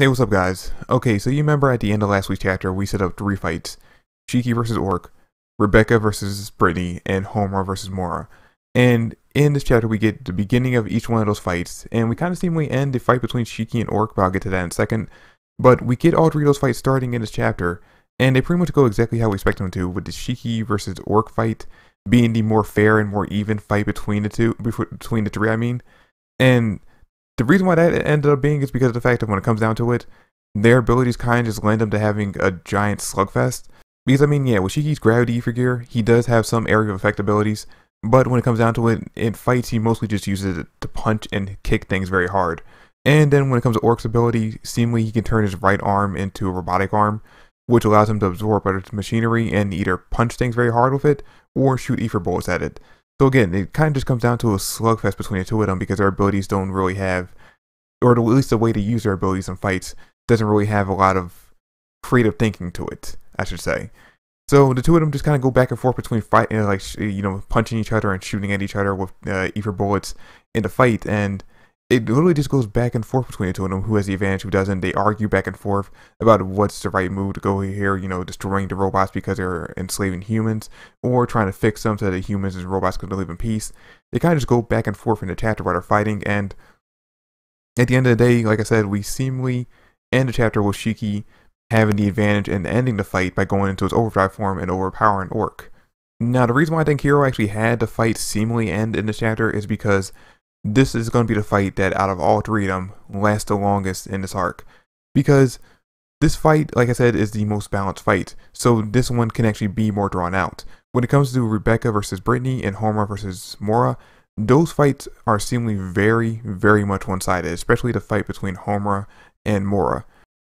Hey, what's up guys? Okay, so you remember at the end of last week's chapter, we set up three fights. Shiki versus Orc, Rebecca versus Brittany, and Homer versus Mora. And in this chapter, we get the beginning of each one of those fights, and we kind of seemingly end the fight between Shiki and Orc, but I'll get to that in a second. But we get all three of those fights starting in this chapter, and they pretty much go exactly how we expect them to, with the Shiki versus Orc fight being the more fair and more even fight between the two, between the three, I mean. And the reason why that ended up being is because of the fact that when it comes down to it, their abilities kind of just lend them to having a giant slugfest. Because I mean, yeah, Shiki's gravity for gear, he does have some area of effect abilities, but when it comes down to it, in fights he mostly just uses it to punch and kick things very hard. And then when it comes to Orc's ability, seemingly he can turn his right arm into a robotic arm, which allows him to absorb other machinery and either punch things very hard with it or shoot ether bullets at it. So again, it kind of just comes down to a slugfest between the two of them because their abilities don't really have, or at least the way to use their abilities in fights doesn't really have a lot of creative thinking to it, I should say. So the two of them just kind of go back and forth between fighting, uh, like you know, punching each other and shooting at each other with uh, ether bullets in the fight, and it literally just goes back and forth between the two of them, who has the advantage, who doesn't. They argue back and forth about what's the right move to go here, you know, destroying the robots because they're enslaving humans, or trying to fix them so that humans and robots can live in peace. They kind of just go back and forth in the chapter while they're fighting, and at the end of the day, like I said, we seemingly end the chapter with Shiki having the advantage and ending the fight by going into his overdrive form and overpowering Orc. Now, the reason why I think Hero actually had the fight seemingly end in this chapter is because this is going to be the fight that out of all three of them lasts the longest in this arc. Because this fight, like I said, is the most balanced fight, so this one can actually be more drawn out. When it comes to Rebecca versus Brittany and Homer versus Mora, those fights are seemingly very, very much one-sided, especially the fight between Homer and Mora.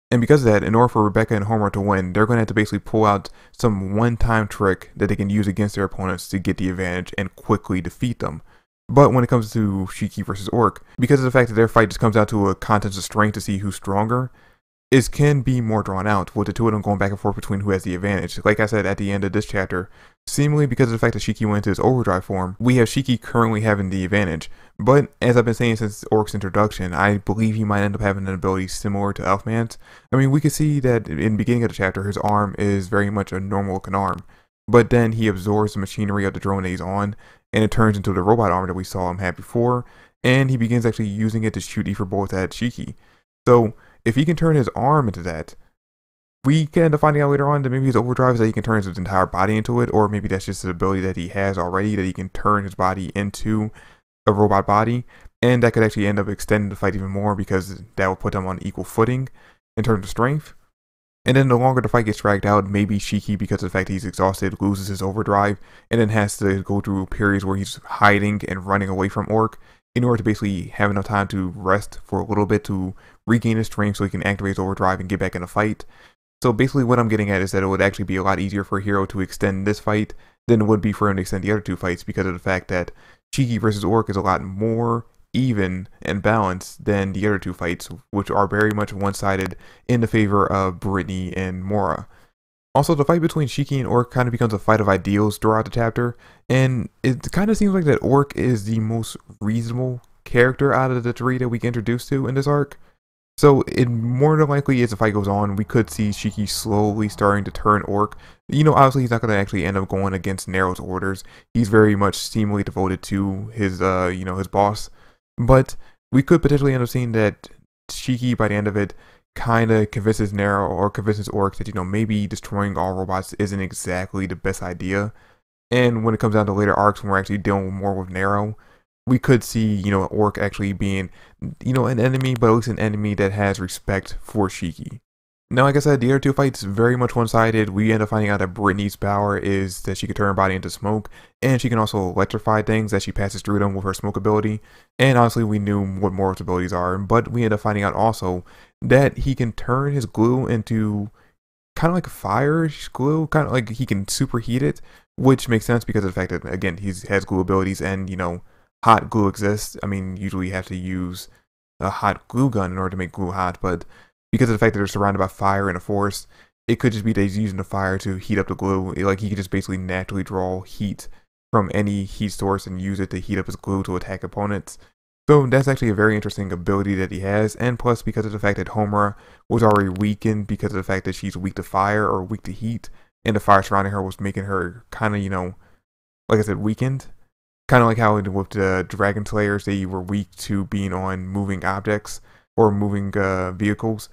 And because of that, in order for Rebecca and Homer to win, they're going to have to basically pull out some one-time trick that they can use against their opponents to get the advantage and quickly defeat them. But when it comes to Shiki versus Orc, because of the fact that their fight just comes down to a contest of strength to see who's stronger, it can be more drawn out with the two of them going back and forth between who has the advantage. Like I said at the end of this chapter, seemingly because of the fact that Shiki went into his overdrive form, we have Shiki currently having the advantage. But as I've been saying since Orc's introduction, I believe he might end up having an ability similar to Elfman's. I mean, we can see that in the beginning of the chapter, his arm is very much a normal looking arm. But then he absorbs the machinery of the drone that he's on, and it turns into the robot armor that we saw him have before, and he begins actually using it to shoot ether bolts at Shiki. So if he can turn his arm into that, we can end up finding out later on that maybe his overdrive is that he can turn his entire body into it, or maybe that's just an ability that he has already that he can turn his body into a robot body, and that could actually end up extending the fight even more because that will put them on equal footing in terms of strength. And then the longer the fight gets dragged out, maybe Shiki, because of the fact he's exhausted, loses his overdrive and then has to go through periods where he's hiding and running away from Orc in order to basically have enough time to rest for a little bit to regain his strength so he can activate his overdrive and get back in the fight. So basically what I'm getting at is that it would actually be a lot easier for Hero to extend this fight than it would be for him to extend the other two fights because of the fact that Shiki versus Orc is a lot more even and balanced than the other two fights, which are very much one-sided in the favor of Brittany and Mora. Also, the fight between Shiki and Orc kind of becomes a fight of ideals throughout the chapter, and it kind of seems like that Orc is the most reasonable character out of the three that we get introduced to in this arc. So it more than likely as the fight goes on, we could see Shiki slowly starting to turn Orc. You know, obviously he's not going to actually end up going against Nero's orders. He's very much seemingly devoted to his, uh, you know, his boss. But we could potentially end up seeing that Shiki by the end of it kind of convinces Nero or convinces Orc that, you know, maybe destroying all robots isn't exactly the best idea. And when it comes down to later arcs when we're actually dealing more with Nero, we could see, you know, Orc actually being, you know, an enemy, but at least an enemy that has respect for Shiki. Now, like I said, the other two fights very much one-sided. We end up finding out that Brittany's power is that she can turn her body into smoke, and she can also electrify things that she passes through them with her smoke ability. And honestly, we knew what Morrow's abilities are, but we end up finding out also that he can turn his glue into kind of like fire glue, kind of like he can superheat it, which makes sense because of the fact that, again, he has glue abilities and, you know, hot glue exists. I mean, usually you have to use a hot glue gun in order to make glue hot, but because of the fact that they're surrounded by fire in a forest, it could just be that he's using the fire to heat up the glue. It, like he could just basically naturally draw heat from any heat source and use it to heat up his glue to attack opponents. So that's actually a very interesting ability that he has, and plus because of the fact that Homura was already weakened because of the fact that she's weak to fire or weak to heat, and the fire surrounding her was making her kind of, you know, like I said, weakened. Kind of like how with the Dragon Slayers, they were weak to being on moving objects or moving uh, vehicles.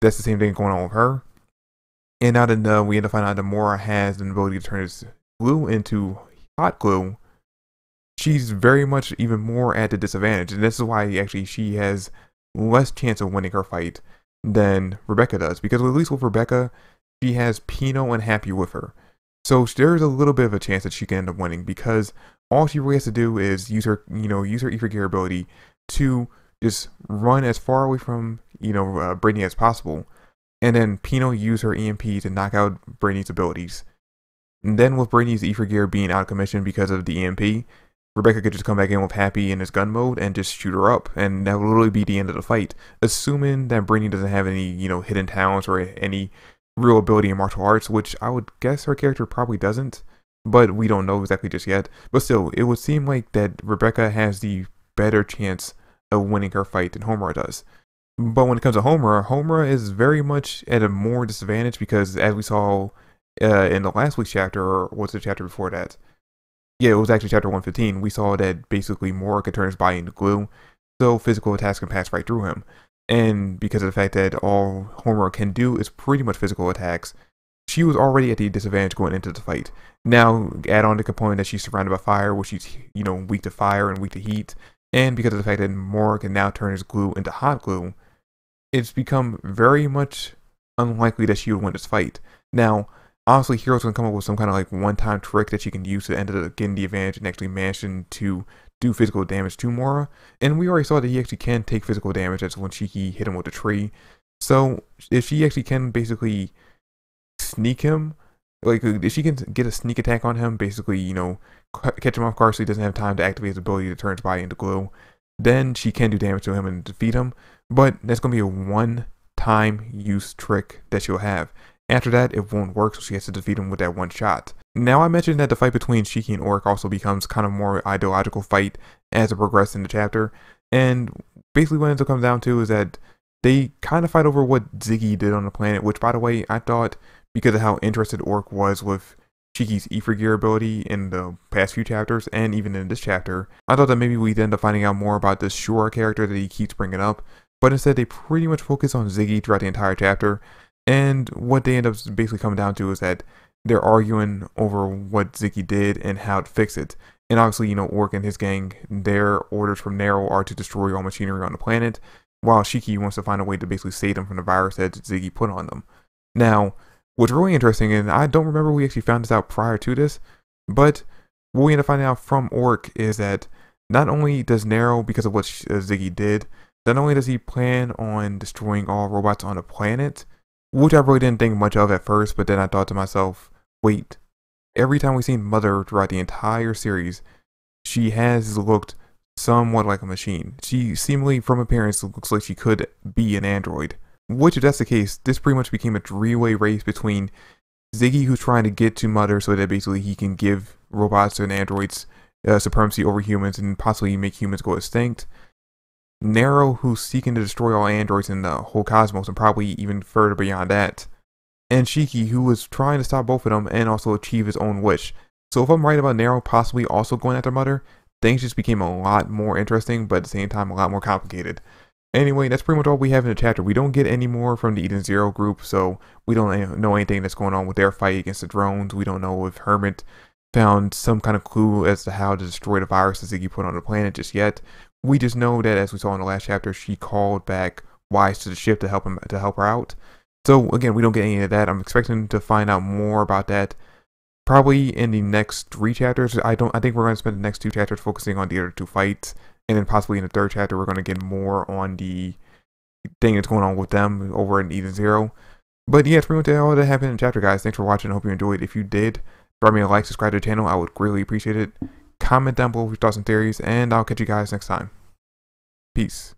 That's the same thing going on with her. And now that uh, we end up finding out that Mora has the ability to turn this glue into hot glue, she's very much even more at the disadvantage. And this is why actually she has less chance of winning her fight than Rebecca does. Because at least with Rebecca, she has Pino and Happy with her. So there is a little bit of a chance that she can end up winning because all she really has to do is use her, you know, use her e Gear ability to just run as far away from you know uh, Brittany as possible, and then Pino use her EMP to knock out Brittany's abilities. And then with Brittany's ether gear being out of commission because of the EMP, Rebecca could just come back in with Happy in his gun mode and just shoot her up, and that would literally be the end of the fight, assuming that Brittany doesn't have any you know hidden talents or any real ability in martial arts, which I would guess her character probably doesn't but we don't know exactly just yet. But still, it would seem like that Rebecca has the better chance of winning her fight than Homura does. But when it comes to Homura, Homura is very much at a more disadvantage because, as we saw uh, in the last week's chapter, or what's the chapter before that? Yeah, it was actually chapter 115. We saw that basically Mora could turn his body into glue, so physical attacks can pass right through him. And because of the fact that all Homura can do is pretty much physical attacks, she was already at the disadvantage going into the fight. Now, add on the component that she's surrounded by fire, where she's, you know, weak to fire and weak to heat and because of the fact that Mora can now turn his glue into hot glue, it's become very much unlikely that she would win this fight. Now, obviously, Hero's gonna come up with some kind of like one-time trick that she can use to end up getting the advantage and actually managing to do physical damage to Mora. And we already saw that he actually can take physical damage. That's when Shiki hit him with the tree. So if she actually can basically sneak him, like uh, if she can get a sneak attack on him, basically, you know, catch him off guard so he doesn't have time to activate his ability to turn his body into glue, then she can do damage to him and defeat him. But that's going to be a one time use trick that she'll have. After that, it won't work, so she has to defeat him with that one shot. Now, I mentioned that the fight between Shiki and Orc also becomes kind of more ideological fight as it progresses in the chapter. And basically, what it comes down to is that they kind of fight over what Ziggy did on the planet, which, by the way, I thought because of how interested Orc was with Shiki's Efor Gear ability in the past few chapters and even in this chapter. I thought that maybe we'd end up finding out more about this Shura character that he keeps bringing up, but instead they pretty much focus on Ziggy throughout the entire chapter. And what they end up basically coming down to is that they're arguing over what Ziggy did and how to fix it. And obviously, you know, Orc and his gang, their orders from Nero are to destroy all machinery on the planet, while Shiki wants to find a way to basically save them from the virus that Ziggy put on them. Now, What's really interesting, and I don't remember we actually found this out prior to this, but what we end up finding out from Orc is that not only does Nero, because of what uh, Ziggy did, not only does he plan on destroying all robots on the planet, which I really didn't think much of at first, but then I thought to myself, wait, every time we've seen Mother throughout the entire series, she has looked somewhat like a machine. She seemingly, from appearance, looks like she could be an android. Which, if that's the case, this pretty much became a three-way race between Ziggy, who's trying to get to Mother so that basically he can give robots and androids uh, supremacy over humans and possibly make humans go extinct. Nero, who's seeking to destroy all androids in the whole cosmos and probably even further beyond that. And Shiki, who was trying to stop both of them and also achieve his own wish. So if I'm right about Nero possibly also going after Mother, things just became a lot more interesting, but at the same time a lot more complicated. Anyway, that's pretty much all we have in the chapter. We don't get any more from the Eden Zero group, so we don't know anything that's going on with their fight against the drones. We don't know if Hermit found some kind of clue as to how to destroy the viruses that he put on the planet just yet. We just know that, as we saw in the last chapter, she called back Wise to the ship to help him to help her out. So again, we don't get any of that. I'm expecting to find out more about that probably in the next three chapters. I don't. I think we're going to spend the next two chapters focusing on the other two fights and then possibly in the third chapter we're going to get more on the thing that's going on with them over in Eden Zero. But yeah, that's pretty much all that happened in the chapter, guys. Thanks for watching. I hope you enjoyed. If you did, drop me a like, subscribe to the channel. I would greatly appreciate it. Comment down below your thoughts and theories, and I'll catch you guys next time. Peace.